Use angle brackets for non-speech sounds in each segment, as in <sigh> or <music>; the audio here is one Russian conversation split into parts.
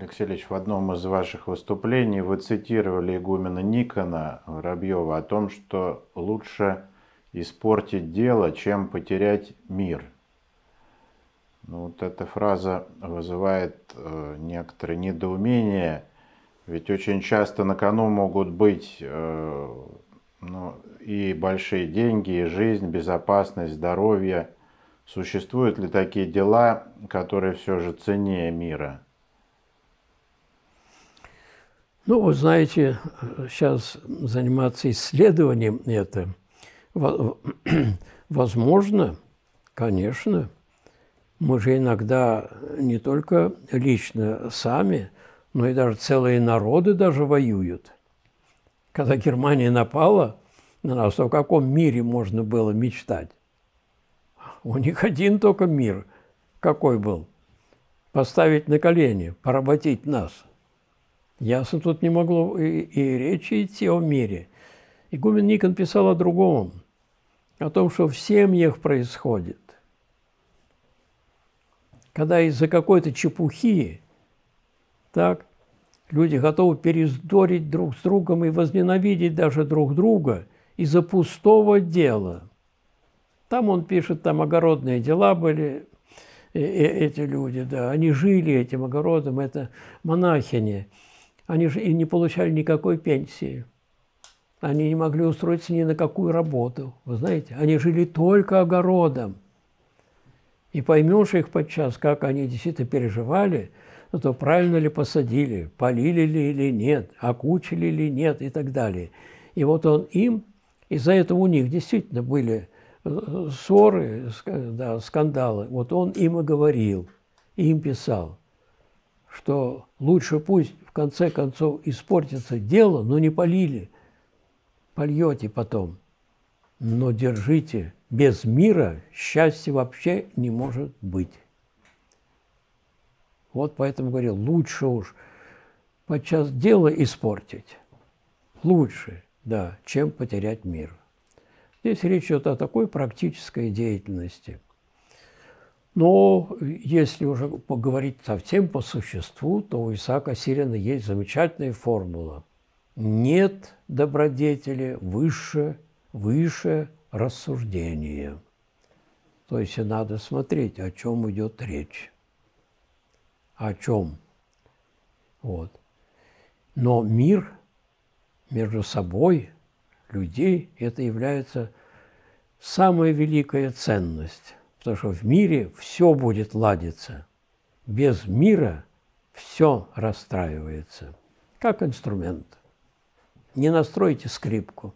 Алексей Ильич, в одном из ваших выступлений вы цитировали игумена Никона Воробьева о том, что лучше испортить дело, чем потерять мир. Ну, вот эта фраза вызывает э, некоторое недоумение, ведь очень часто на кону могут быть э, ну, и большие деньги, и жизнь, безопасность, здоровье. Существуют ли такие дела, которые все же ценнее мира? Ну, вы знаете, сейчас э, заниматься исследованием это <clears throat> возможно, конечно. Мы же иногда не только лично сами, но и даже целые народы даже воюют. Когда Германия напала на нас, то в каком мире можно было мечтать? У них один только мир. Какой был? Поставить на колени, поработить нас – Ясно, тут не могло и, и речи идти о мире. Игумен Никон писал о другом, о том, что в семьях происходит. Когда из-за какой-то чепухи так, люди готовы перездорить друг с другом и возненавидеть даже друг друга из-за пустого дела. Там он пишет, там огородные дела были, э, э, эти люди, да, они жили этим огородом, это монахини. Они же и не получали никакой пенсии. Они не могли устроиться ни на какую работу. Вы знаете, они жили только огородом. И поймешь их подчас, как они действительно переживали, то правильно ли посадили, полили ли или нет, окучили ли нет и так далее. И вот он им, из-за этого у них действительно были э, э, ссоры, да, скандалы. Вот он им и говорил, и им писал что лучше пусть в конце концов испортится дело, но не полили. Польете потом. Но держите, без мира счастья вообще не может быть. Вот поэтому говорил, лучше уж подчас дело испортить, лучше, да, чем потерять мир. Здесь речь идет о такой практической деятельности – но если уже поговорить совсем по существу, то у Исаака Сирина есть замечательная формула. Нет добродетели выше, выше рассуждения. То есть и надо смотреть, о чем идет речь. О чем. Вот. Но мир между собой, людей, это является самая великая ценность потому что в мире все будет ладиться. Без мира все расстраивается, как инструмент. Не настройте скрипку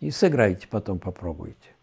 и сыграйте, потом попробуйте.